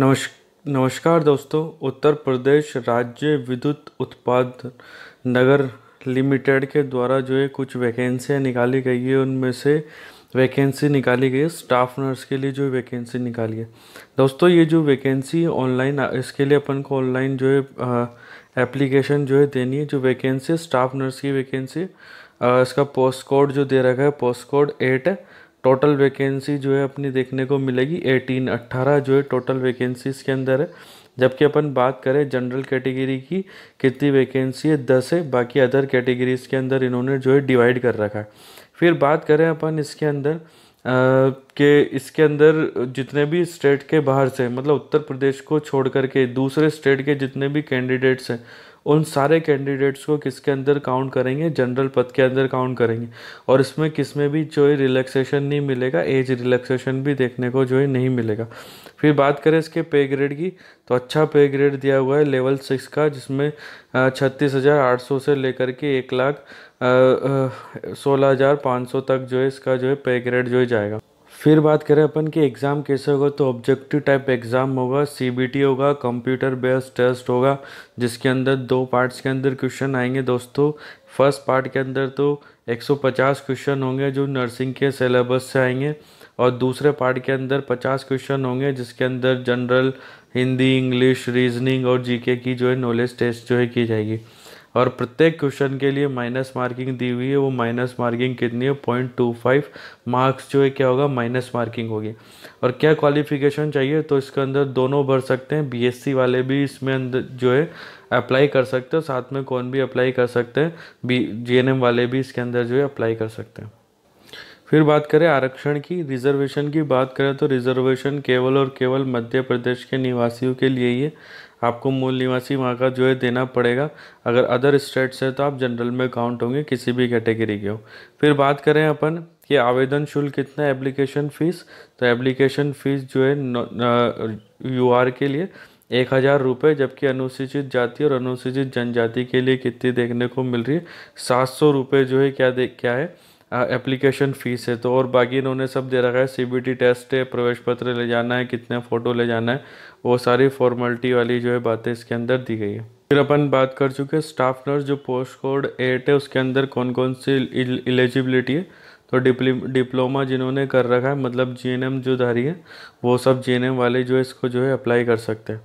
नमस् नमस्कार दोस्तों उत्तर प्रदेश राज्य विद्युत उत्पाद नगर लिमिटेड के द्वारा जो है कुछ वैकेंसियाँ निकाली गई है उनमें से वैकेंसी निकाली गई है स्टाफ नर्स के लिए जो वैकेंसी निकाली है दोस्तों ये जो वैकेंसी ऑनलाइन इसके लिए अपन को ऑनलाइन जो है एप्लीकेशन जो है देनी है जो वैकेंसी स्टाफ नर्स की वैकेंसी इसका पोस्ट कोड जो दे रखा है post code eight total vacancy जो है अपनी देखने को मिलेगी एटीन अट्ठारह जो है टोटल वैकेंसीज़ के अंदर है जबकि अपन बात करें जनरल कैटेगरी की कितनी वैकेंसी है दस है बाकी अदर कैटेगरीज़ के अंदर इन्होंने जो है डिवाइड कर रखा है फिर बात करें अपन इसके अंदर के इसके अंदर जितने भी स्टेट के बाहर से मतलब उत्तर प्रदेश को छोड़ करके दूसरे स्टेट के जितने भी कैंडिडेट्स हैं उन सारे कैंडिडेट्स को किसके अंदर काउंट करेंगे जनरल पद के अंदर काउंट करेंगे और इसमें किस में भी जो है रिलैक्सेशन नहीं मिलेगा एज रिलैक्सेशन भी देखने को जो है नहीं मिलेगा फिर बात करें इसके पे ग्रेड की तो अच्छा पे ग्रेड दिया हुआ है लेवल सिक्स का जिसमें छत्तीस हज़ार आठ सौ से लेकर के एक लाख सोलह हज़ार पाँच सौ तक जो है इसका जो है पे ग्रेड जो है जाएगा फिर बात करें अपन कि एग्ज़ाम कैसे होगा तो ऑब्जेक्टिव टाइप एग्ज़ाम होगा सीबीटी होगा कंप्यूटर बेस्ड टेस्ट होगा जिसके अंदर दो पार्ट्स के अंदर क्वेश्चन आएंगे दोस्तों फर्स्ट पार्ट के अंदर तो 150 क्वेश्चन होंगे जो नर्सिंग के सिलेबस से आएंगे और दूसरे पार्ट के अंदर 50 क्वेश्चन होंगे जिसके अंदर जनरल हिंदी इंग्लिश रीजनिंग और जीके की जो है नॉलेज टेस्ट जो है की जाएगी और प्रत्येक क्वेश्चन के लिए माइनस मार्किंग दी हुई है वो माइनस मार्किंग कितनी है पॉइंट टू फाइव मार्क्स जो है क्या होगा माइनस मार्किंग होगी और क्या क्वालिफिकेशन चाहिए तो इसके अंदर दोनों भर सकते हैं बीएससी वाले भी इसमें अंदर जो है अप्लाई कर सकते हो साथ में कौन भी अप्लाई कर सकते हैं बी वाले भी इसके अंदर जो है अप्लाई कर सकते हैं फिर बात करें आरक्षण की रिजर्वेशन की बात करें तो रिजर्वेशन केवल और केवल मध्य प्रदेश के निवासियों के लिए ही है आपको मूल निवासी वहाँ का जो है देना पड़ेगा अगर अदर स्टेट्स है तो आप जनरल में काउंट होंगे किसी भी कैटेगरी के हो फिर बात करें अपन कि आवेदन शुल्क कितना है एप्लीकेशन फ़ीस तो एप्लीकेशन फ़ीस जो है यू आर के लिए एक हज़ार रुपये जबकि अनुसूचित जाति और अनुसूचित जनजाति के लिए कितनी देखने को मिल रही है सात सौ रुपये जो है क्या दे क्या है एप्लीकेशन फ़ीस है तो और बाकी इन्होंने सब दे रखा है सीबीटी टेस्ट है प्रवेश पत्र ले जाना है कितने फ़ोटो ले जाना है वो सारी फॉर्मेलिटी वाली जो है बातें इसके अंदर दी गई है फिर अपन बात कर चुके स्टाफ नर्स जो पोस्ट कोड एट है उसके अंदर कौन कौन सी एलिजिबिलिटी है तो डिप्लोमा जिन्होंने कर रखा है मतलब जी जो धारी है वो सब जी वाले जो इसको जो है अप्लाई कर सकते हैं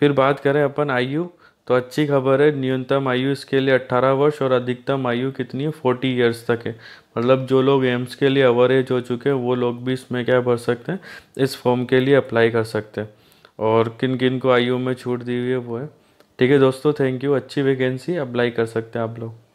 फिर बात करें अपन आई तो अच्छी खबर है न्यूनतम आयु इसके लिए 18 वर्ष और अधिकतम आयु कितनी है 40 इयर्स तक है मतलब जो लोग एम्स के लिए अवरेज हो चुके हैं वो लोग भी इसमें क्या भर सकते हैं इस फॉर्म के लिए अप्लाई कर सकते हैं और किन किन को आयु में छूट दी हुई है वो है ठीक है दोस्तों थैंक यू अच्छी वैकेंसी अप्लाई कर सकते हैं आप लोग